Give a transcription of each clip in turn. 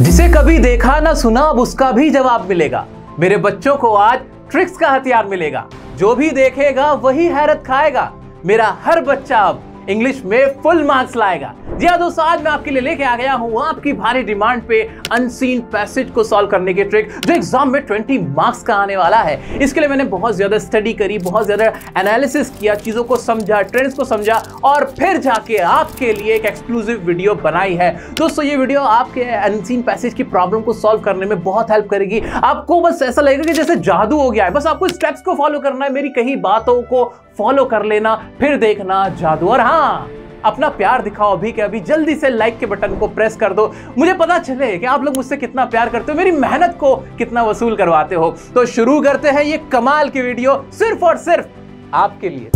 जिसे कभी देखा ना सुना अब उसका भी जवाब मिलेगा मेरे बच्चों को आज ट्रिक्स का हथियार मिलेगा जो भी देखेगा वही हैरत खाएगा मेरा हर बच्चा अब इंग्लिश में फुल मार्क्स लाएगा जी हाँ दोस्तों आज मैं आपके लिए लेके आ गया हूँ आपकी भारी डिमांड पे अनसीन पैसेज को सॉल्व करने के ट्रिक जो एग्जाम में ट्वेंटी मार्क्स का आने वाला है इसके लिए मैंने बहुत ज़्यादा स्टडी करी बहुत ज़्यादा एनालिसिस किया चीज़ों को समझा ट्रेंड्स को समझा और फिर जाके आपके लिए एक एक्सक्लूसिव वीडियो बनाई है दोस्तों ये वीडियो आपके अनसीन पैसेज की प्रॉब्लम को सॉल्व करने में बहुत हेल्प करेगी आपको बस ऐसा लगेगा कि जैसे जादू हो गया है बस आपको स्टेप्स को फॉलो करना है मेरी कहीं बातों को फॉलो कर लेना फिर देखना जादू और हाँ अपना प्यार दिखाओ अभी के अभी जल्दी से लाइक के बटन को प्रेस कर दो मुझे पता चले कि आप लोग मुझसे कितना प्यार करते हो मेरी मेहनत को कितना वसूल करवाते हो तो शुरू करते हैं ये कमाल की वीडियो सिर्फ और सिर्फ आपके लिए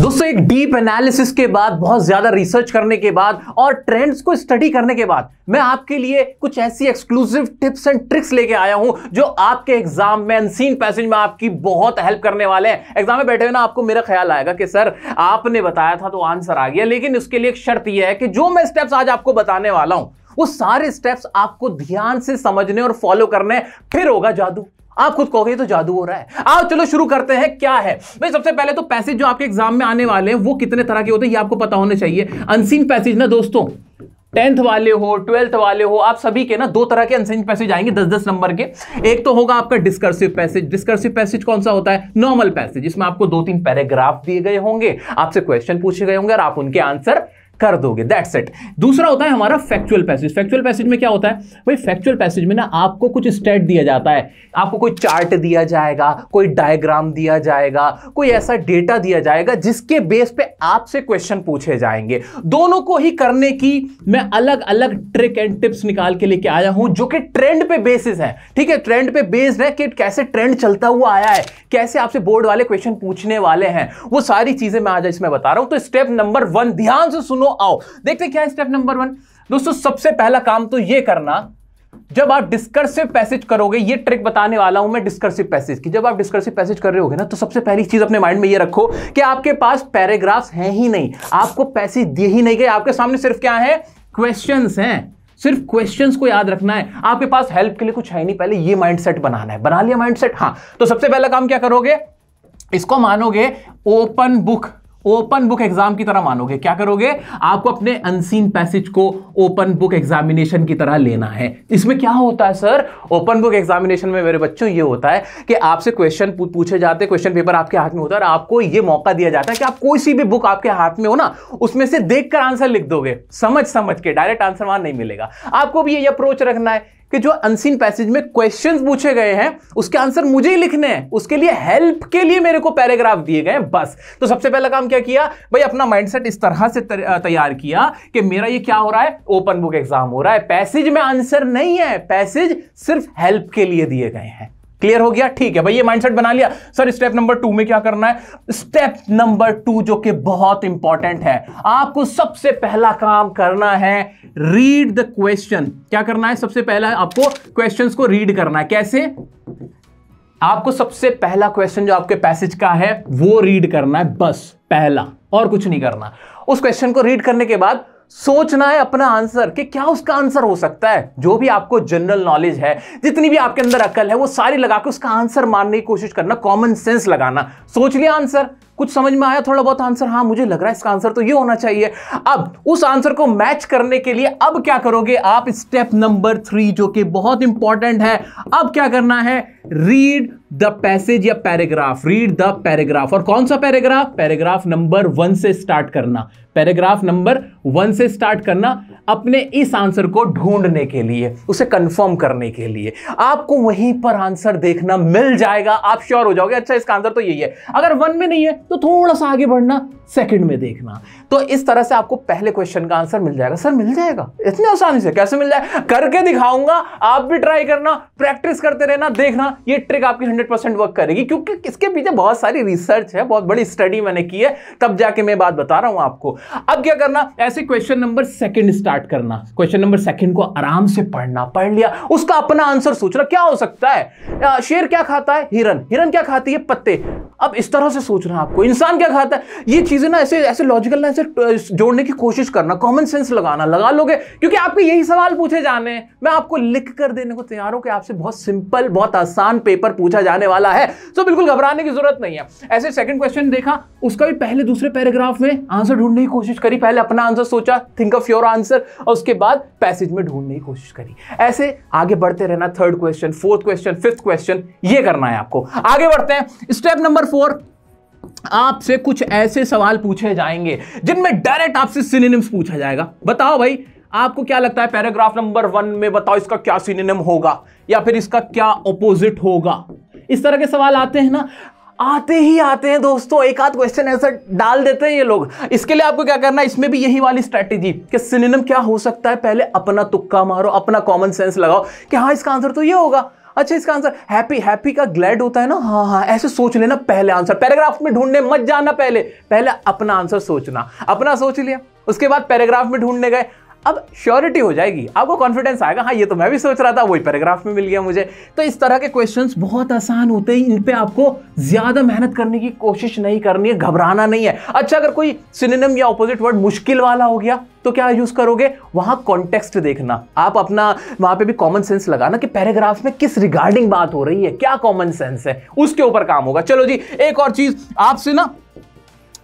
दोस्तों एक डीप एनालिसिस के बाद बहुत ज्यादा रिसर्च करने के बाद और ट्रेंड्स को स्टडी करने के बाद मैं आपके लिए कुछ ऐसी एक्सक्लूसिव टिप्स एंड ट्रिक्स लेके आया हूं जो आपके एग्जाम में अनसीन पैसेज में आपकी बहुत हेल्प करने वाले हैं एग्जाम में बैठे हुए ना आपको मेरा ख्याल आएगा कि सर आपने बताया था तो आंसर आ गया लेकिन उसके लिए एक शर्त यह है कि जो मैं स्टेप्स आज आपको बताने वाला हूं वो सारे स्टेप्स आपको ध्यान से समझने और फॉलो करने फिर होगा जादू आप खुद कहोगे तो जादू हो रहा है आओ चलो शुरू करते हैं क्या है भाई सबसे पहले तो पैसेज जो आपके एग्जाम में आने वाले हैं वो कितने तरह के होते हैं ये आपको पता होने चाहिए अनसीन पैसेज ना दोस्तों टेंथ वाले हो ट्वेल्थ वाले हो आप सभी के ना दो तरह के अनसेंज पैसेज आएंगे दस दस नंबर के एक तो होगा आपका डिस्कर्सिव पैसेज डिस्कर्सिव पैसेज कौन सा होता है नॉर्मल पैसेज जिसमें आपको दो तीन पैराग्राफ दिए गए होंगे आपसे क्वेश्चन पूछे गए होंगे और आप उनके आंसर कर दोगे दैट्स इट दूसरा होता है हमारा फैक्चुअल पैसेज फैक्चुअल पैसेज में क्या होता है भाई फैक्चुअल पैसेज में ना आपको कुछ स्टेट दिया जाता है आपको कोई चार्ट दिया जाएगा कोई डायग्राम दिया जाएगा कोई ऐसा डेटा दिया जाएगा जिसके बेस पे आपसे क्वेश्चन पूछे जाएंगे दोनों को ही करने की मैं अलग अलग ट्रिक एंड टिप्स निकाल के लेके आया हूं जो कि ट्रेंड पे बेसिस है ठीक है ट्रेंड पे बेस्ड है कि कैसे ट्रेंड चलता हुआ आया है कैसे आपसे बोर्ड वाले क्वेश्चन पूछने वाले हैं वो सारी चीजें मैं आज इसमें बता रहा हूं तो स्टेप नंबर वन ध्यान से सुनो आओ देखते क्या है स्टेप नंबर वन दोस्तों सबसे पहला काम तो ये करना जब आप डिस्कर्सिव पैसेज करोगे ये ट्रिक बताने वाला हूं मैं डिस्कर्सिव पैसेज की जब आप डिस्कर्सिव पैसेज कर रहे होगे ना तो सबसे पहली चीज अपने माइंड में ये रखो कि आपके पास पैराग्राफ्स हैं ही नहीं आपको पैसेज दिए ही नहीं गए आपके सामने सिर्फ क्या है क्वेश्चन हैं सिर्फ क्वेश्चंस को याद रखना है आपके पास हेल्प के लिए कुछ है नहीं पहले ये माइंडसेट बनाना है बना लिया माइंडसेट सेट हाँ तो सबसे पहला काम क्या करोगे इसको मानोगे open book open book exam की तरह मानोगे क्या करोगे आपको अपने अनसीन पैसेज को ओपन बुक एग्जामिनेशन की तरह लेना है इसमें क्या होता है सर ओपन बुक एग्जामिनेशन में मेरे बच्चों ये होता है कि आपसे क्वेश्चन पूछे जाते क्वेश्चन पेपर आपके हाथ में होता है और आपको ये मौका दिया जाता है कि आप कोई सी भी बुक आपके हाथ में हो ना उसमें से देखकर आंसर लिख दोगे समझ समझ के डायरेक्ट आंसर वहां नहीं मिलेगा आपको भी ये अप्रोच रखना है कि जो अनसीन पैसेज में क्वेश्चन पूछे गए हैं उसके आंसर मुझे ही लिखने हैं उसके लिए हेल्प के लिए मेरे को पैराग्राफ दिए गए बस तो सबसे पहला काम क्या किया भाई अपना माइंडसेट इस तरह से तैयार किया कि मेरा ये क्या हो रहा है ओपन बुक एग्जाम हो रहा है पैसेज में आंसर नहीं है पैसेज सिर्फ हेल्प के लिए दिए गए हैं क्लियर हो गया ठीक है भाई ये माइंडसेट बना लिया सर स्टेप नंबर टू में क्या करना है स्टेप नंबर टू जो कि बहुत इंपॉर्टेंट है आपको सबसे पहला काम करना है रीड द क्वेश्चन क्या करना है सबसे पहला आपको क्वेश्चंस को रीड करना है कैसे आपको सबसे पहला क्वेश्चन जो आपके पैसेज का है वो रीड करना है बस पहला और कुछ नहीं करना उस क्वेश्चन को रीड करने के बाद सोचना है अपना आंसर कि क्या उसका आंसर हो सकता है जो भी आपको जनरल नॉलेज है जितनी भी आपके अंदर अकल है वो सारी लगा के उसका आंसर मारने की कोशिश करना कॉमन सेंस लगाना सोच लिया आंसर कुछ समझ में आया थोड़ा बहुत आंसर हाँ मुझे लग रहा है इसका आंसर तो ये होना चाहिए अब उस आंसर को मैच करने के लिए अब क्या करोगे आप स्टेप नंबर थ्री जो कि बहुत इंपॉर्टेंट है अब क्या करना है रीड द पैसेज या पैराग्राफ रीड द पैराग्राफ और कौन सा पैराग्राफ पैराग्राफ नंबर वन से स्टार्ट करना पैराग्राफ नंबर वन से स्टार्ट करना अपने इस आंसर को ढूंढने के लिए उसे कंफर्म करने के लिए आपको वहीं पर आंसर देखना मिल जाएगा आप श्योर हो जाओगे अच्छा इसका आंसर तो यही है अगर वन में नहीं है तो थोड़ा सा आगे बढ़ना सेकंड में देखना तो इस तरह से आपको पहले क्वेश्चन का आंसर मिल जाएगा सर मिल जाएगा इतने आसानी से कैसे मिल जाएगा करके दिखाऊंगा आप भी ट्राई करना प्रैक्टिस करते रहना देखना ये ट्रिक आपकी हंड्रेड परसेंट वर्क करेगी क्योंकि इसके पीछे बहुत सारी रिसर्च है बहुत बड़ी स्टडी मैंने की है तब जाके मैं बात बता रहा हूं आपको अब क्या करना ऐसे क्वेश्चन नंबर सेकंड स्टार्ट करना क्वेश्चन नंबर सेकंड को आराम से पढ़ना पढ़ लिया उसका अपना आंसर सोचना क्या हो सकता है शेर क्या खाता है हिरन हिरन क्या खाती है पत्ते अब इस तरह से सोचना आपको इंसान क्या खाता है ये चीज चीज़ें ना ऐसे ऐसे लॉजिकल ना ऐसे जोड़ने की कोशिश करना कॉमन सेंस लगाना लगा लोगे क्योंकि आपके यही सवाल पूछे जाने हैं मैं आपको लिख कर देने को तैयार हूं कि आपसे बहुत सिंपल बहुत आसान पेपर पूछा जाने वाला है सो तो बिल्कुल घबराने की जरूरत नहीं है ऐसे सेकंड क्वेश्चन देखा उसका भी पहले दूसरे पैराग्राफ में आंसर ढूंढने की कोशिश करी पहले अपना आंसर सोचा थिंक ऑफ योर आंसर और उसके बाद पैसेज में ढूंढने की कोशिश करी ऐसे आगे बढ़ते रहना third question fourth question fifth question ये करना है आपको आगे बढ़ते हैं स्टेप नंबर फोर आपसे कुछ ऐसे सवाल पूछे जाएंगे जिनमें डायरेक्ट आपसे सिनेम्स पूछा जाएगा बताओ भाई आपको क्या लगता है पैराग्राफ नंबर वन में बताओ इसका क्या सिनेम होगा या फिर इसका क्या ऑपोजिट होगा इस तरह के सवाल आते हैं ना आते ही आते हैं दोस्तों एक आध क्वेश्चन आंसर डाल देते हैं ये लोग इसके लिए आपको क्या करना है इसमें भी यही वाली स्ट्रैटेजी कि सिनेम क्या हो सकता है पहले अपना तुक्का मारो अपना कॉमन सेंस लगाओ कि हाँ इसका आंसर तो ये होगा अच्छा इसका आंसर हैप्पी हैप्पी का ग्लैड होता है ना हाँ हाँ ऐसे सोच लेना पहले आंसर पैराग्राफ में ढूंढने मत जाना पहले पहले अपना आंसर सोचना अपना सोच लिया उसके बाद पैराग्राफ में ढूंढने गए अब श्योरिटी हो जाएगी आपको कॉन्फिडेंस आएगा हाँ ये तो मैं भी सोच रहा था वही पैराग्राफ में मिल गया मुझे तो इस तरह के क्वेश्चन बहुत आसान होते हैं इन पर आपको ज़्यादा मेहनत करने की कोशिश नहीं करनी है घबराना नहीं है अच्छा अगर कोई सिनेम या ऑपोजिट वर्ड मुश्किल वाला हो गया तो क्या यूज़ करोगे वहां कॉन्टेक्स्ट देखना आप अपना वहां पे भी कॉमन सेंस लगाना कि पैराग्राफ में किस रिगार्डिंग बात हो रही है क्या कॉमन सेंस है उसके ऊपर काम होगा चलो जी एक और चीज़ आपसे ना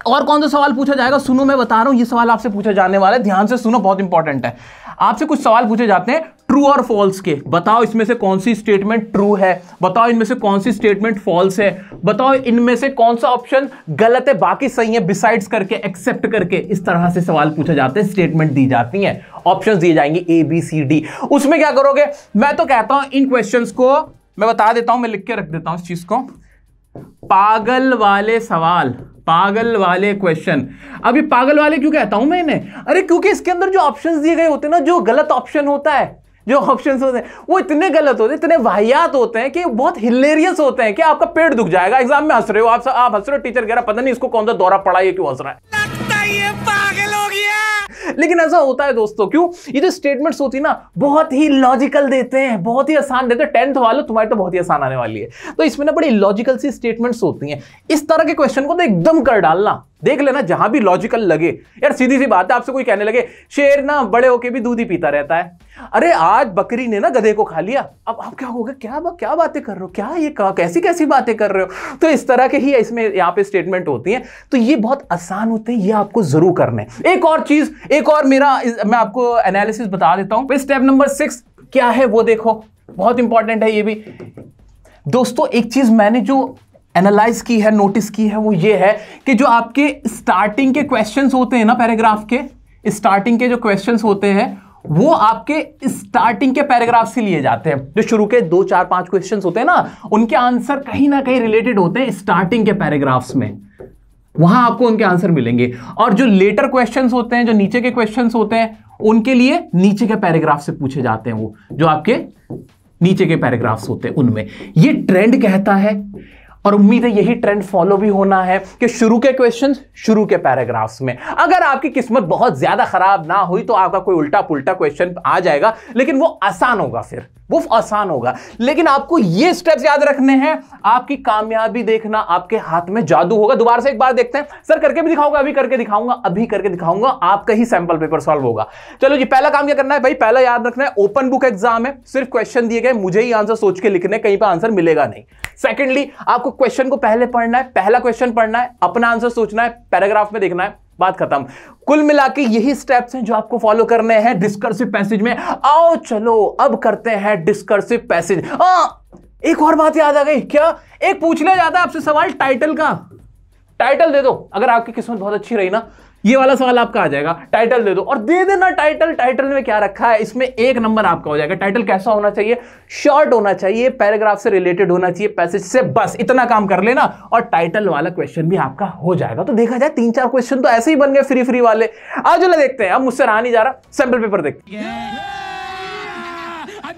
और कौन सा सवाल पूछा जाएगा सुनो मैं बता रहा हूं ये सवाल आपसे पूछा जाने वाला है ध्यान से सुनो बहुत इंपॉर्टेंट है आपसे कुछ सवाल पूछे जाते हैं ट्रू और फॉल्स के बताओ इसमें से कौन सी स्टेटमेंट ट्रू है बताओ इनमें से कौन सी स्टेटमेंट फॉल्स है बताओ इनमें से कौन सा ऑप्शन गलत है बाकी सही है बिसाइड्स करके एक्सेप्ट करके इस तरह से सवाल पूछे जाते हैं स्टेटमेंट दी जाती है ऑप्शन दिए जाएंगे ए बी सी डी उसमें क्या करोगे मैं तो कहता हूं इन क्वेश्चन को मैं बता देता हूं मैं लिख के रख देता हूं इस चीज को पागल वाले सवाल पागल वाले क्वेश्चन अब ये पागल वाले क्यों कहता हूं मैंने अरे क्योंकि इसके अंदर जो ऑप्शन दिए गए होते हैं ना जो गलत ऑप्शन होता है जो ऑप्शंस होते हैं वो इतने गलत होते हैं इतने वाहियात होते हैं कि बहुत हिलेरियस होते हैं कि आपका पेट दुख जाएगा एग्जाम में हंस रहे हो आप आप हंस रहे हो टीचर कह रहा पता नहीं इसको कौन सा दौरा पड़ा क्यों हंस रहा है ये पागल हो गया लेकिन ऐसा होता है दोस्तों क्यों ये जो स्टेटमेंट्स होती है ना बहुत ही लॉजिकल देते हैं बहुत ही आसान देते हैं टेंथ वालों तुम्हारी तो बहुत ही आसान आने वाली है तो इसमें ना बड़ी लॉजिकल सी स्टेटमेंट्स होती हैं इस तरह के क्वेश्चन को तो एकदम कर डालना देख लेना जहां भी लॉजिकल लगे यार सीधी सी बात है आपसे कोई कहने लगे शेर ना बड़े होके भी दूध ही पीता रहता है अरे आज बकरी ने ना गधे को खा लिया अब आप क्या हो गए क्या बा, क्या बातें कर रहे हो क्या ये कहा कैसी कैसी बातें कर रहे हो तो इस तरह के ही इसमें यहाँ पे स्टेटमेंट होती हैं तो ये बहुत आसान होते हैं ये आपको जरूर करने एक और चीज एक और मेरा मैं आपको एनालिसिस बता देता हूं स्टेप नंबर सिक्स क्या है वो देखो बहुत इंपॉर्टेंट है ये भी दोस्तों एक चीज मैंने जो एनालाइज की है नोटिस की है वो ये है कि जो आपके स्टार्टिंग के क्वेश्चंस होते हैं ना पैराग्राफ के स्टार्टिंग के जो क्वेश्चंस होते हैं वो आपके स्टार्टिंग के पैराग्राफ से लिए जाते हैं जो शुरू के दो चार पांच क्वेश्चंस होते हैं ना उनके आंसर कहीं ना कहीं रिलेटेड होते हैं स्टार्टिंग के पैराग्राफ्स में वहां आपको उनके आंसर मिलेंगे और जो लेटर क्वेश्चंस होते हैं जो नीचे के क्वेश्चंस होते हैं उनके लिए नीचे के पैराग्राफ से पूछे जाते हैं वो जो आपके नीचे के पैराग्राफ्स होते हैं उनमें ये ट्रेंड कहता है और उम्मीद है यही ट्रेंड फॉलो भी होना है कि शुरू के क्वेश्चन शुरू के पैराग्राफ्स में अगर आपकी किस्मत बहुत ज्यादा खराब ना हुई तो आपका कोई उल्टा पुल्टा क्वेश्चन आ जाएगा लेकिन वो आसान होगा फिर वो आसान होगा लेकिन आपको ये स्टेप्स याद रखने हैं आपकी कामयाबी देखना आपके हाथ में जादू होगा दोबारा से एक बार देखते हैं सर करके भी दिखाऊंगा अभी करके दिखाऊंगा अभी करके दिखाऊंगा आपका ही सैंपल पेपर सॉल्व होगा चलो जी पहला काम क्या करना है भाई पहला याद रखना है ओपन बुक एग्जाम है सिर्फ क्वेश्चन दिए गए मुझे ही आंसर सोच के लिखने कहीं पर आंसर मिलेगा नहीं सेकेंडली आपको क्वेश्चन को पहले पढ़ना है पहला क्वेश्चन पढ़ना है अपना आंसर सोचना है पैराग्राफ में देखना है बात खत्म कुल मिला के यही स्टेप्स हैं जो आपको फॉलो करने हैं डिस्कर्सिव पैसेज में आओ चलो अब करते हैं डिस्कर्सिव पैसेज आ, एक और बात याद आ गई क्या एक पूछ लिया जाता है आपसे सवाल टाइटल का टाइटल दे दो अगर आपकी किस्मत बहुत अच्छी रही ना ये वाला सवाल आपका आ जाएगा टाइटल दे दो और दे देना टाइटल टाइटल में क्या रखा है इसमें एक नंबर आपका हो जाएगा टाइटल कैसा होना चाहिए शॉर्ट होना चाहिए पैराग्राफ से रिलेटेड होना चाहिए पैसेज से बस इतना काम कर लेना और टाइटल वाला क्वेश्चन भी आपका हो जाएगा तो देखा जाए तीन चार क्वेश्चन तो ऐसे ही बन गए फ्री फ्री वाले आज चलो देखते हैं अब मुझसे रहा नहीं जा रहा सैंपल पेपर देखते हैं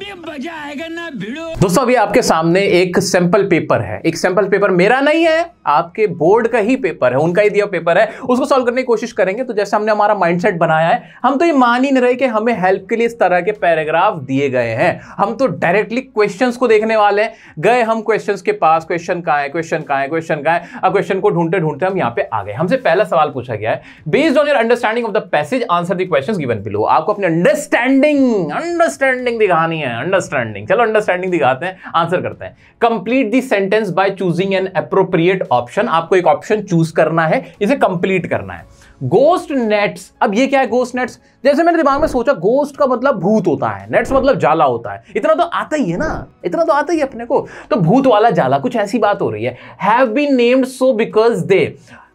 दोस्तों अभी आपके सामने एक सैंपल पेपर है एक सैंपल पेपर मेरा नहीं है आपके बोर्ड का ही पेपर है उनका ही दिया पेपर है उसको सॉल्व करने की कोशिश करेंगे तो जैसे हमने हमारा माइंडसेट बनाया है हम तो ये मान ही नहीं रहे कि हमें हेल्प के लिए इस तरह के पैराग्राफ दिए गए हैं हम तो डायरेक्टली क्वेश्चंस को देखने वाले हैं गए हम क्वेश्चन के पास क्वेश्चन कहाँ है क्वेश्चन कहाँ है क्वेश्चन कहाँ है अब क्वेश्चन को ढूंढते ढूंढते हम यहाँ पे आ गए हमसे पहला सवाल पूछा गया है based on your understanding of the passage answer the question given below आपको अपनी अंडरस्टैंडिंग अंडरस्टैंडिंग दिखानी है है अंडरस्टैंडिंग चलो अंडरस्टैंडिंग दिखाते हैं आंसर करते हैं complete the sentence by choosing an appropriate option आपको एक ऑप्शन चूज करना है इसे कंप्लीट करना है गोस्ट नेट्स अब ये क्या है गोस्ट नेट्स जैसे मेरे दिमाग में सोचा गोस्ट का मतलब भूत होता है नेट्स मतलब जाला होता है इतना तो आता ही है ना इतना तो आता ही अपने को तो भूत वाला जाला कुछ ऐसी बात हो रही है have been named so because they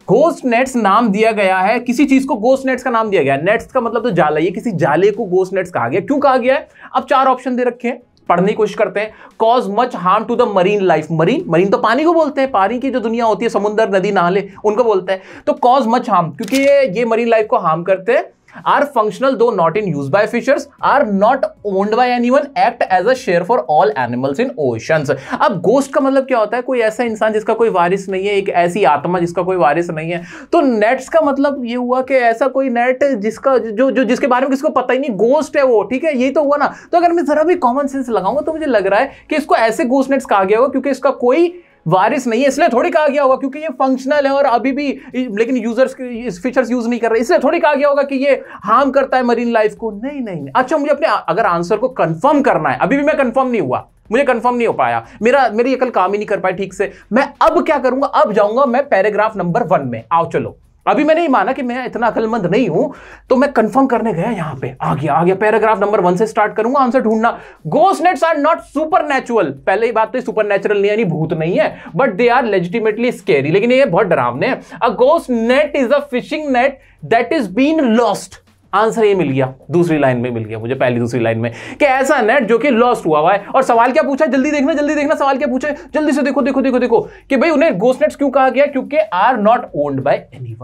ghost nets नाम दिया गया है किसी चीज को गोस्ट नेट्स का नाम दिया गया है नेट्स का मतलब तो जाला ये किसी जाले को गोस्ट नेट्स कहा गया क्यों कहा गया है अब चार ऑप्शन दे रखे हैं पढ़ने की कोशिश करते हैं cause much harm to the marine life marine marine तो पानी को बोलते हैं पानी की जो दुनिया होती है समुद्र नदी नाले उनको बोलते हैं तो कॉज मच हार्म क्योंकि ये ये मरीन लाइफ को हार्म करते हैं are functional though not in use by fishers are not owned by anyone act as a share for all animals in oceans अब गोस्ट का मतलब क्या होता है कोई ऐसा इंसान जिसका कोई वारिस नहीं है एक ऐसी आत्मा जिसका कोई वारिस नहीं है तो नेट्स का मतलब ये हुआ कि ऐसा कोई नेट जिसका जो जो जिसके बारे में किसी को पता ही नहीं गोस्ट है वो ठीक है यही तो हुआ ना तो अगर मैं जरा भी कॉमन सेंस लगाऊंगा तो मुझे लग रहा है कि इसको ऐसे गोस्ट नेट्स कहा गया होगा क्योंकि इसका कोई वारिस नहीं है इसलिए थोड़ी कहा गया होगा क्योंकि ये फंक्शनल है और अभी भी लेकिन यूजर्स इस फीचर्स यूज नहीं कर रहे इसलिए थोड़ी कहा गया होगा कि ये हार्म करता है मरीन लाइफ को नहीं नहीं अच्छा मुझे अपने अगर आंसर को कंफर्म करना है अभी भी मैं कंफर्म नहीं हुआ मुझे कंफर्म नहीं हो पाया मेरा मेरी अकल काम ही नहीं कर पाई ठीक से मैं अब क्या करूंगा अब जाऊंगा मैं पैराग्राफ नंबर वन में आओ चलो अभी मैंने माना कि मैं इतना अकलमंद नहीं हूं तो मैं कंफर्म करने गया यहां पे आ गया आ गया पैराग्राफ नंबर वन से स्टार्ट करूंगा आंसर ढूंढना ghost are not supernatural पहले ही बात तो सुपर नेचुरल नहीं है भूत नहीं है but they are legitimately scary लेकिन ये बहुत डरावने a ghost net is a fishing net that is been lost answer ये मिल गया दूसरी लाइन में मिल गया मुझे पहली दूसरी लाइन में कि ऐसा नेट जो कि लॉस्ट हुआ हुआ है और सवाल क्या पूछा जल्दी देखना जल्दी देखना सवाल क्या पूछा जल्दी से देखो देखो देखो देखो कि भाई उन्हें गोस्ट नेट्स क्यों कहा गया क्योंकि are not owned by any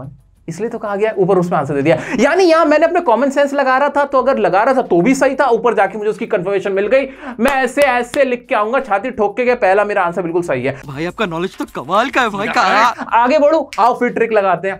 इसलिए तो कहा गया ऊपर उसमें आंसर दे दिया यानी यहां मैंने अपने कॉमन सेंस लगा रहा था तो अगर लगा रहा था तो भी सही था ऊपर जाके मुझे उसकी कंफर्मेशन मिल गई मैं ऐसे ऐसे लिख के आऊंगा छाती ठोक के पहला मेरा आंसर बिल्कुल सही है भाई आपका नॉलेज तो कमाल का है भाई का आगे बढ़ू आओ फिर ट्रिक लगाते हैं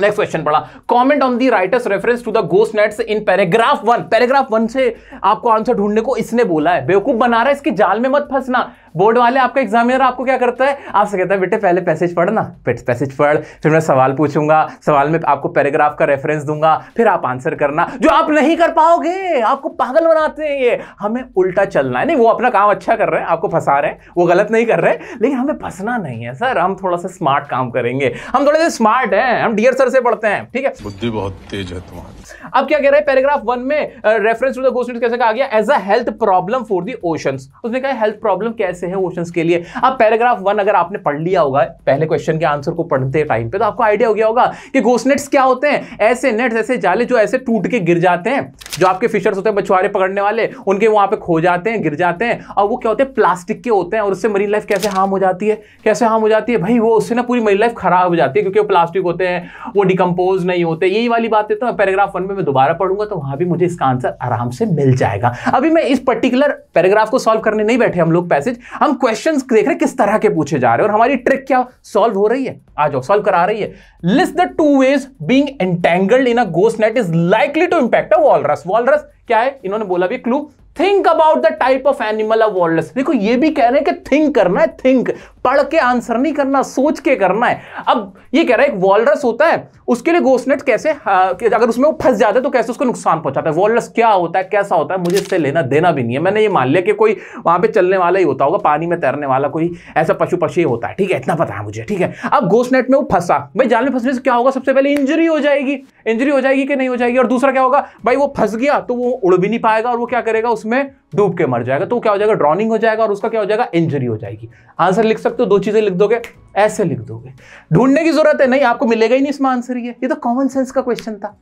नेक्स्ट क्वेश्चन पढ़ा comment on the writer's reference to the ghost nets in paragraph one paragraph one से आपको आंसर ढूंढने को इसने बोला है बेवकूफ बना रहा है इसके जाल में मत फंसना बोर्ड वाले आपका एग्जामिनर आपको क्या करता है आपसे कहता है बेटे पहले पैसेज पढ़ना पैसेज पढ़ फिर मैं सवाल पूछूंगा सवाल में आपको पैराग्राफ का रेफरेंस दूंगा फिर आप आंसर करना जो आप नहीं कर पाओगे आपको पागल बनाते हैं ये हमें उल्टा चलना है नहीं वो अपना काम अच्छा कर रहे हैं आपको फंसा रहे हैं वो गलत नहीं कर रहे लेकिन हमें फंसना नहीं है सर हम थोड़ा सा स्मार्ट काम करेंगे हम थोड़े से स्मार्ट हैं हम डियर प्रोफेसर से पढ़ते हैं ठीक है बुद्धि बहुत तेज है तुम्हारी अब क्या कह रहा है पैराग्राफ वन में रेफरेंस टू द कोस्ट कैसे कहा गया as a health problem for the ocean उसने कहा हेल्थ प्रॉब्लम कैसे है ओशन के लिए अब पैराग्राफ वन अगर आपने पढ़ लिया होगा पहले क्वेश्चन के आंसर को पढ़ते टाइम पे तो आपको आइडिया हो गया होगा कि घोसनेट्स क्या होते हैं ऐसे नेट्स ऐसे जाले जो ऐसे टूट के गिर जाते हैं जो आपके फिशर्स होते हैं मछुआरे पकड़ने वाले उनके वहां पे खो जाते हैं गिर जाते हैं और वो क्या होते हैं प्लास्टिक के होते हैं और उससे मरीन लाइफ कैसे हार्म हो जाती है कैसे हार्म हो जाती है भाई वो उससे ना पूरी मरीन लाइफ खराब हो जाती है क्योंकि वो प्लास्टिक होते हैं वो डिकम्पोज नहीं होते यही वाली बात बातें तो पैराग्राफ वन में मैं दोबारा पढ़ूंगा तो वहां भी मुझे इसका आंसर आराम से मिल जाएगा अभी मैं इस पर्टिकुलर पैराग्राफ को सॉल्व करने नहीं बैठे हम लोग पैसेज हम क्वेश्चन देख रहे किस तरह के पूछे जा रहे हैं और हमारी ट्रिक क्या सॉल्व हो रही है आ जाओ सॉल्व करा रही है list the two ways being entangled in a ghost net is likely to impact a walrus walrus क्या है इन्होंने बोला भी clue think about the type of animal of walrus देखो ये भी कह रहे हैं कि थिंक करना है थिंक पढ़ के आंसर नहीं करना सोच के करना है अब ये कह रहा है एक वॉलरस होता है उसके लिए गोसनेट कैसे आ, हाँ, अगर उसमें वो फंस जाता है तो कैसे उसको नुकसान पहुंचाता है वॉलरस क्या होता है कैसा होता है मुझे इससे लेना देना भी नहीं है मैंने ये मान लिया कि कोई वहां पर चलने वाला ही होता होगा पानी में तैरने वाला कोई ऐसा पशु ही होता है ठीक है इतना पता है मुझे ठीक है अब गोसनेट में वो फंसा भाई जाल में फंसने से क्या होगा सबसे पहले इंजरी हो जाएगी इंजरी हो जाएगी कि नहीं हो जाएगी और दूसरा क्या होगा भाई वो फंस गया तो वो उड़ भी नहीं पाएगा और वो क्या करेगा उसमें डूब के मर जाएगा तो क्या हो जाएगा ड्रॉनिंग हो जाएगा और उसका क्या हो जाएगा इंजरी हो जाएगी आंसर लिख सकते हो दो चीजें लिख दोगे ऐसे लिख दोगे ढूंढने की जरूरत है नहीं आपको मिलेगा ही नहीं इसमें आंसर ये ये तो कॉमन सेंस का क्वेश्चन था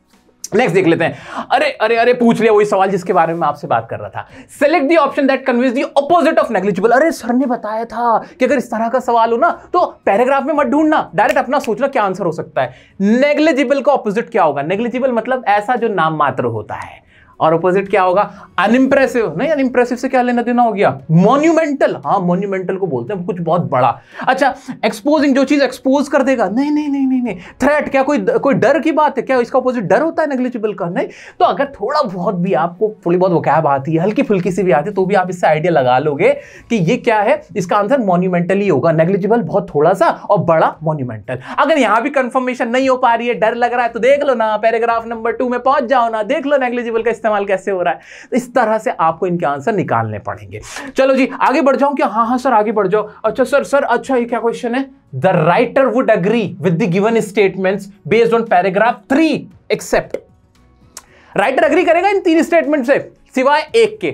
नेक्स्ट देख लेते हैं अरे अरे अरे पूछ लिया वही सवाल जिसके बारे में आपसे बात कर रहा था select the option that convince the opposite of negligible अरे सर ने बताया था कि अगर इस तरह का सवाल हो ना तो पैराग्राफ में मत ढूंढना डायरेक्ट अपना सोचना क्या आंसर हो सकता है नेग्लिजिबल का ऑपोजिट क्या होगा नेग्लिजिबल मतलब ऐसा जो नाम मात्र होता है और अपोजिट क्या होगा अनइम्प्रेसिव नहीं अनइम्प्रेसिव से क्या लेना देना हो गया मोन्यूमेंटल हाँ मोन्यूमेंटल को बोलते हैं कुछ बहुत बड़ा अच्छा एक्सपोजिंग जो चीज एक्सपोज कर देगा नहीं नहीं नहीं नहीं नहीं थ्रेट क्या कोई कोई डर की बात है क्या इसका अपोजिट डर होता है नेग्लिजिबल का नहीं तो अगर थोड़ा बहुत भी आपको थोड़ी बहुत वकैब आती है हल्की फुल्की सी भी आती है तो भी आप इससे आइडिया लगा लोगे कि ये क्या है इसका आंसर ही होगा नेग्लिजिबल बहुत थोड़ा सा और बड़ा मोन्यूमेंटल अगर यहां भी कंफर्मेशन नहीं हो पा रही है डर लग रहा है तो देख लो ना पैराग्राफ नंबर टू में पहुंच जाओ ना देख लो नेग्लिजिबल का इस्तेमाल इस्तेमाल कैसे हो रहा है तो इस तरह से आपको इनके आंसर निकालने पड़ेंगे चलो जी आगे बढ़ जाऊं क्या हाँ हाँ सर आगे बढ़ जाओ अच्छा सर सर अच्छा ये क्या क्वेश्चन है the writer would agree with the given statement based on paragraph three except writer agree करेगा इन तीन स्टेटमेंट से सिवाय एक के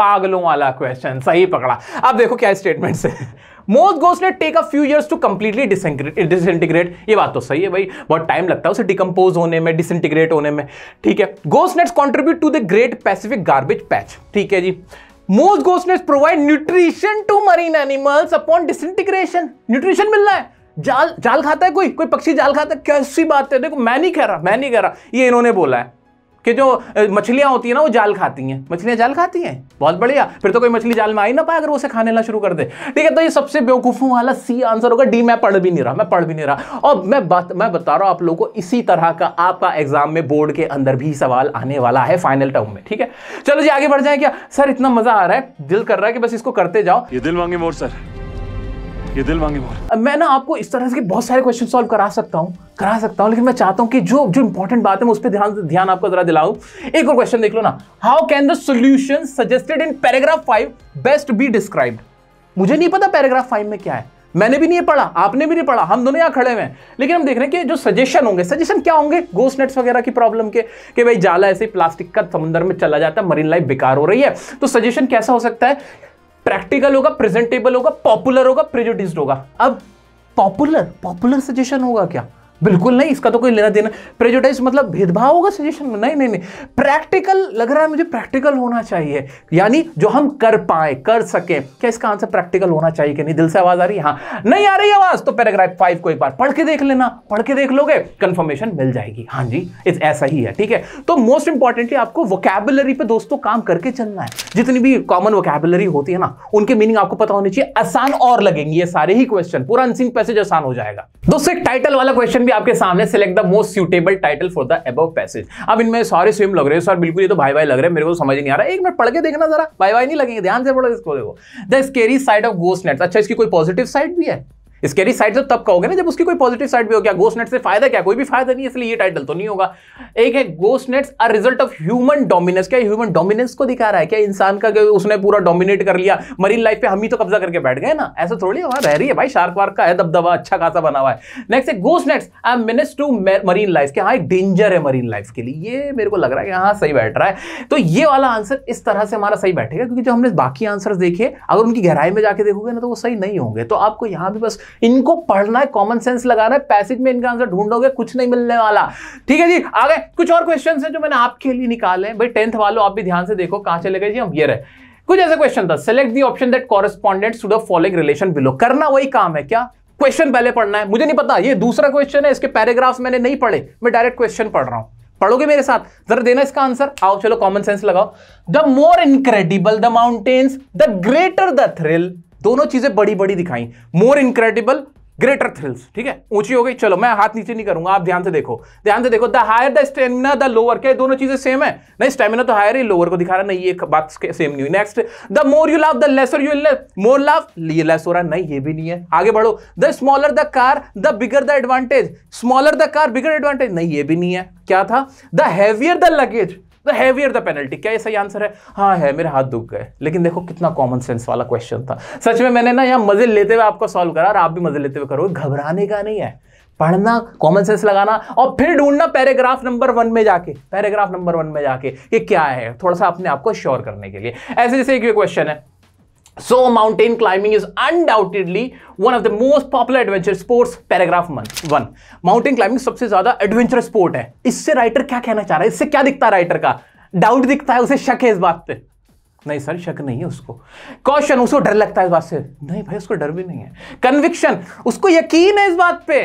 पागलों वाला क्वेश्चन सही पकड़ा अब देखो क्या स्टेटमेंट है मोस्ट गोस net take a few years to completely disintegrate ये बात तो सही है भाई बहुत टाइम लगता है उसे डिकम्पोज होने में डिसइंटीग्रेट होने में ठीक है ghost nets contribute to the great Pacific garbage patch ठीक है जी मोस्ट गोस nets provide nutrition to marine animals upon disintegration nutrition मिल रहा है जाल जाल खाता है कोई कोई पक्षी जाल खाता है कैसी बात है देखो मैं नहीं कह रहा मैं नहीं कह रहा ये इन्होंने बोला है कि जो मछलियां होती है ना वो जाल खाती हैं मछलियां जाल खाती हैं बहुत बढ़िया फिर तो कोई मछली जाल में आई ना पाए अगर वो उसे खाने ला शुरू कर दे ठीक है तो ये सबसे बेवकूफ़ों वाला सी आंसर होगा डी मैं पढ़ भी नहीं रहा मैं पढ़ भी नहीं रहा और मैं बात मैं बता रहा हूँ आप लोगों को इसी तरह का आपका एग्जाम में बोर्ड के अंदर भी सवाल आने वाला है फाइनल टर्म में ठीक है चलो जी आगे बढ़ जाए क्या सर इतना मजा आ रहा है दिल कर रहा है कि बस इसको करते जाओ ये दिल मांगे मोर सर ये दिल मांगे मोहर मैं ना आपको इस तरह से बहुत सारे क्वेश्चन सॉल्व करा सकता हूँ करा सकता हूँ लेकिन मैं चाहता हूँ कि जो जो इंपॉर्टेंट बात है उस पर ध्यान ध्यान आपको जरा दिलाऊ एक और क्वेश्चन देख लो ना how can the solution suggested in paragraph five best be described मुझे नहीं पता पैराग्राफ फाइव में क्या है मैंने भी नहीं पढ़ा आपने भी नहीं पढ़ा हम दोनों यहाँ खड़े हुए हैं लेकिन हम देख रहे हैं कि जो सजेशन होंगे सजेशन क्या होंगे गोस्ट नेट्स वगैरह की प्रॉब्लम के कि भाई जाला ऐसे प्लास्टिक का समुद्र में चला जाता है मरीन लाइफ बेकार हो रही है तो सजेशन कैसा हो सकता है प्रैक्टिकल होगा प्रेजेंटेबल होगा पॉपुलर होगा प्रेजुडिस्ड होगा अब पॉपुलर पॉपुलर सजेशन होगा क्या बिल्कुल नहीं इसका तो कोई लेना देना प्रेजोटाइज मतलब भेदभाव होगा सजेशन में नहीं नहीं नहीं प्रैक्टिकल लग रहा है मुझे प्रैक्टिकल होना चाहिए यानी जो हम कर पाए कर सके क्या इसका आंसर प्रैक्टिकल होना चाहिए कि नहीं दिल से आवाज आ रही है हाँ नहीं आ रही आवाज तो पैराग्राफ फाइव को एक बार पढ़ के देख लेना पढ़ के देख लोगे कंफर्मेशन मिल जाएगी हाँ जी इस ऐसा ही है ठीक है तो मोस्ट इंपॉर्टेंटली आपको वोकेबुलरी पर दोस्तों काम करके चलना है जितनी भी कॉमन वोकेबुलरी होती है ना उनके मीनिंग आपको पता होनी चाहिए आसान और लगेंगे ये सारे ही क्वेश्चन पूरा अनसिंग पैसेज आसान हो जाएगा दोस्तों एक टाइटल वाला क्वेश्चन भी आपके सामने select the most suitable title for the अब पैसेज अब इनमें सारे सेम लग रहे हैं सर बिल्कुल ये तो भाई भाई लग रहे हैं मेरे को तो समझ नहीं आ रहा एक मिनट पढ़ के देखना जरा भाई भाई नहीं लगेंगे ध्यान से पढ़ो इसको देखो the scary side of ghost net अच्छा इसकी कोई पॉजिटिव साइड भी है स्केरी साइड से तब कहोगे ना जब उसकी कोई पॉजिटिव साइड भी हो क्या गोस्टनेट से फायदा क्या कोई भी फायदा नहीं इसलिए ये टाइटल तो नहीं होगा एक है ghost nets a result of human dominance क्या ह्यूमन डोमिनेंस को दिखा रहा है क्या इंसान का उसने पूरा डोमिनेट कर लिया मरीन लाइफ पे हम ही तो कब्जा करके बैठ गए ना ऐसा थोड़ी वहां रह रही है भाई शार्क वार्क का है दबदबा अच्छा खासा बना हुआ है नेक्स्ट है ghost nets I I menace to marine life के हाँ एक डेंजर है मरीन लाइफ के लिए ये मेरे को लग रहा है कि हाँ सही बैठ रहा है तो ये वाला आंसर इस तरह से हमारा सही बैठेगा क्योंकि जो हमने बाकी आंसर देखे अगर उनकी गहराई में जाके देखोगे ना तो वो सही नहीं होंगे तो आपको यहां भी बस इनको पढ़ना है कॉमन सेंस लगाना है पैसेज में इनका आंसर ढूंढोगे कुछ नहीं मिलने वाला ठीक है जी आगे कुछ और क्वेश्चन है जो मैंने आपके लिए निकाले भाई टेंथ वालों आप भी ध्यान से देखो कहां चले गए जी हम ये है कुछ ऐसा क्वेश्चन था select the option that correspondent to the following relation below करना वही काम है क्या क्वेश्चन पहले पढ़ना है मुझे नहीं पता ये दूसरा क्वेश्चन है इसके पैराग्राफ्स मैंने नहीं पढ़े मैं डायरेक्ट क्वेश्चन पढ़ रहा हूं पढ़ोगे मेरे साथ जरा देना इसका आंसर आओ चलो कॉमन सेंस लगाओ the more incredible the mountains the greater the thrill दोनों चीजें बड़ी बड़ी दिखाई मोर इनक्रेडिबल ग्रेटर थ्रिल्स ठीक है ऊंची हो गई चलो मैं हाथ नीचे नहीं करूंगा आप ध्यान से देखो ध्यान से देखो the higher the stamina the lower क्या दोनों चीजें सेम है नहीं स्टेमिना तो हायर ही लोअर को दिखा रहा नहीं ये बात सेम नहीं हुई next the more you love the lesser you more love ये लेस हो रहा नहीं ये भी नहीं है आगे बढ़ो the smaller the car the bigger the advantage smaller the car bigger advantage नहीं ये भी नहीं है क्या था the heavier the luggage the heavier the penalty क्या ये सही आंसर है हाँ है मेरे हाथ दुख गए लेकिन देखो कितना कॉमन सेंस वाला क्वेश्चन था सच में मैंने ना यहाँ मजे लेते हुए आपको सॉल्व करा और आप भी मजे लेते हुए करोगे घबराने का नहीं है पढ़ना कॉमन सेंस लगाना और फिर ढूंढना पैराग्राफ नंबर वन में जाके पैराग्राफ नंबर वन में जाके ये क्या है थोड़ा सा अपने आप को श्योर करने के लिए ऐसे जैसे एक क्वेश्चन है mountain climbing is undoubtedly one of the most popular adventure sports sports paragraph one. Mountain climbing सबसे ज्यादा एडवेंचर स्पोर्ट है इससे राइटर क्या कहना चाह रहा है इससे क्या दिखता है राइटर का डाउट दिखता है उसे शक है इस बात पर नहीं सर शक नहीं है उसको कॉशन उसको डर लगता है इस बात से नहीं भाई उसको डर भी नहीं है कन्विक्शन उसको यकीन है इस बात पे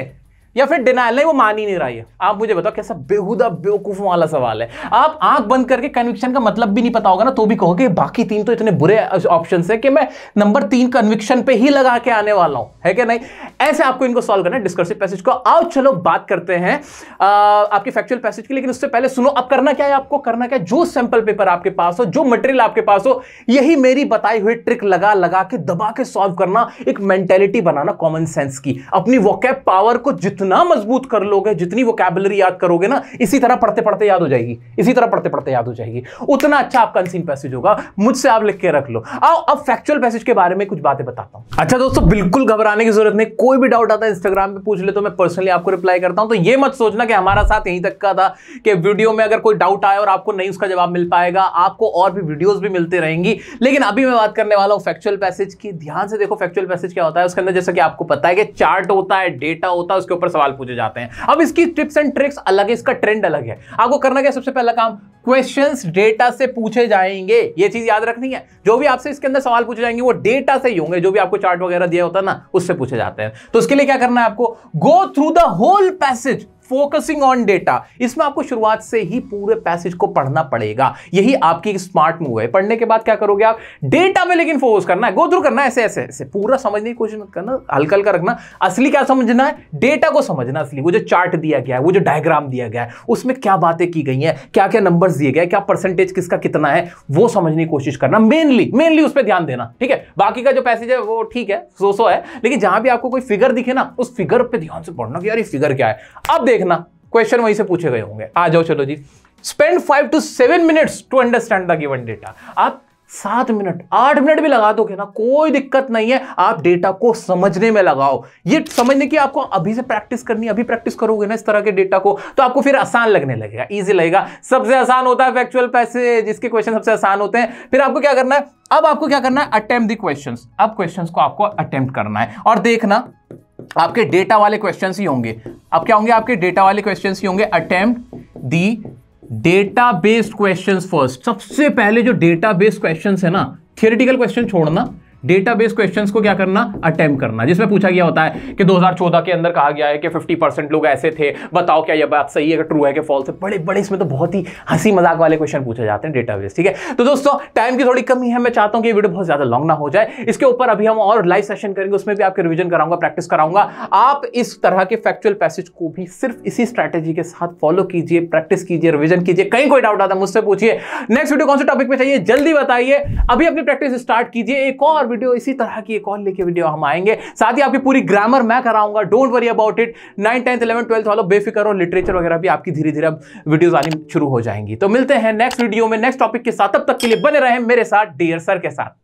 या फिर डिनाइल नहीं वो मान ही नहीं रहा है आप मुझे बताओ कैसा बेहुदा बेवकूफ वाला सवाल है आप आंख बंद करके कन्विक्शन का मतलब भी नहीं पता होगा ना तो भी कहोगे बाकी तीन तो इतने बुरे ऑप्शन है कि मैं नंबर तीन कन्विक्शन पे ही लगा के आने वाला हूं है कि नहीं ऐसे आपको इनको सॉल्व करना है डिस्कर्सिव पैसेज को आओ चलो बात करते हैं आपके फैक्चुअल पैसेज की लेकिन उससे पहले सुनो अब करना क्या है आपको करना क्या है जो सैंपल पेपर आपके पास हो जो मटेरियल आपके पास हो यही मेरी बताई हुई ट्रिक लगा लगा के दबा के सॉल्व करना एक मेंटेलिटी बनाना कॉमन सेंस की अपनी वॉकैप पावर को जितना जितना मजबूत कर लोगे जितनी वो कैबलरी याद करोगे ना इसी तरह पढ़ते पढ़ते याद हो जाएगी इसी तरह पढ़ते पढ़ते याद हो जाएगी उतना अच्छा आपका अनसीन पैसेज होगा मुझसे आप लिख के रख लो आओ अब फैक्चुअल पैसेज के बारे में कुछ बातें बताता हूं अच्छा दोस्तों बिल्कुल घबराने की जरूरत नहीं कोई भी डाउट आता है इंस्टाग्राम पर पूछ ले तो मैं पर्सनली आपको रिप्लाई करता हूं तो यह मत सोचना कि हमारा साथ यहीं तक का था कि वीडियो में अगर कोई डाउट आया और आपको नहीं उसका जवाब मिल पाएगा आपको और भी वीडियोज भी मिलते रहेंगी लेकिन अभी मैं बात करने वाला हूं फैक्चुअल पैसेज की ध्यान से देखो फैक्चुअल पैसेज क्या होता है उसके अंदर जैसा कि आपको पता है कि चार्ट होता है डेटा होता है उसके ऊपर सवाल पूछे जाते हैं अब इसकी टिप्स एंड ट्रिक्स अलग है इसका ट्रेंड अलग है आपको करना क्या सबसे पहला काम क्वेश्चंस डेटा से पूछे जाएंगे ये चीज याद रखनी है जो भी आपसे इसके अंदर सवाल पूछे जाएंगे वो डेटा से ही होंगे जो भी आपको चार्ट वगैरह दिया होता है ना उससे पूछे जाते हैं तो उसके लिए क्या करना है आपको go through the whole passage focusing on data इसमें आपको शुरुआत से ही पूरे पैसेज को पढ़ना पड़ेगा यही आपकी स्मार्ट मूव है पढ़ने के बाद क्या करोगे आप डेटा में लेकिन फोकस करना है गोद्रू करना ऐसे ऐसे ऐसे पूरा समझने की कोशिश मत करना हल्का हल्का रखना असली क्या समझना है डेटा को समझना असली वो जो चार्ट दिया गया है वो जो डायग्राम दिया गया है उसमें क्या बातें की गई हैं क्या क्या नंबर दिए गए क्या परसेंटेज किसका कितना है वो समझने की कोशिश करना मेनली मेनली उस पर ध्यान देना ठीक है बाकी का जो पैसेज है वो ठीक है सो सो है लेकिन जहां भी आपको कोई फिगर दिखे ना उस फिगर पर ध्यान से पढ़ना कि यार ये फिगर क्या है अब देख देखना क्वेश्चन वहीं से पूछे गए होंगे आ जाओ चलो जी spend five to seven minutes to understand the given data आप सात मिनट आठ मिनट भी लगा दोगे ना कोई दिक्कत नहीं है आप डेटा को समझने में लगाओ ये समझने की आपको अभी से प्रैक्टिस करनी अभी प्रैक्टिस करोगे ना इस तरह के डेटा को तो आपको फिर आसान लगने लगेगा इजी लगेगा सबसे आसान होता है फैक्चुअल पैसे जिसके क्वेश्चन सबसे आसान होते हैं फिर आपको क्या करना है अब आपको क्या करना है अटेम्प्ट दी क्वेश्चन अब क्वेश्चन को आपको अटेम्प्ट करना है और देखना आपके डेटा वाले क्वेश्चन ही होंगे अब क्या होंगे आपके डेटा वाले क्वेश्चन ही होंगे attempt the data based question first सबसे पहले जो डेटा बेस्ड क्वेश्चन है ना थियोरिटिकल क्वेश्चन छोड़ना डेटाबेस क्वेश्चंस को क्या करना अटेम्प्ट करना जिसमें पूछा गया होता है कि 2014 के अंदर कहा गया है कि 50 परसेंट लोग ऐसे थे बताओ क्या यह बात सही है कि ट्रू है कि फॉल्स है बड़े बड़े इसमें तो बहुत ही हंसी मजाक वाले क्वेश्चन पूछे जाते हैं डेटाबेस ठीक है तो दोस्तों टाइम की थोड़ी कमी है मैं चाहता हूँ कि वीडियो बहुत ज़्यादा लॉन्ग ना हो जाए इसके ऊपर अभी हम और लाइव सेशन करेंगे उसमें भी आपके रिविजन कराऊंगा प्रैक्टिस कराऊंगा आप इस तरह के फैक्चुअल पैसेज को भी सिर्फ इसी स्ट्रैटेजी के साथ फॉलो कीजिए प्रैक्टिस कीजिए रिविजन कीजिए कहीं कोई डाउट आता मुझसे पूछिए नेक्स्ट वीडियो कौन से टॉपिक पे चाहिए जल्दी बताइए अभी अपनी प्रैक्टिस स्टार्ट कीजिए एक और वीडियो इसी तरह की एक और लेके वीडियो हम आएंगे साथ ही आपकी पूरी ग्रामर मैं कराऊंगा don't worry about it nine tenth eleven twelfth वालों बेफिक्र और लिटरेचर वगैरह भी आपकी धीरे धीरे अब वीडियोज आनी शुरू हो जाएंगी तो मिलते हैं नेक्स्ट वीडियो में नेक्स्ट टॉपिक के साथ तब तक के लिए बने रहे मेरे साथ डियर सर के साथ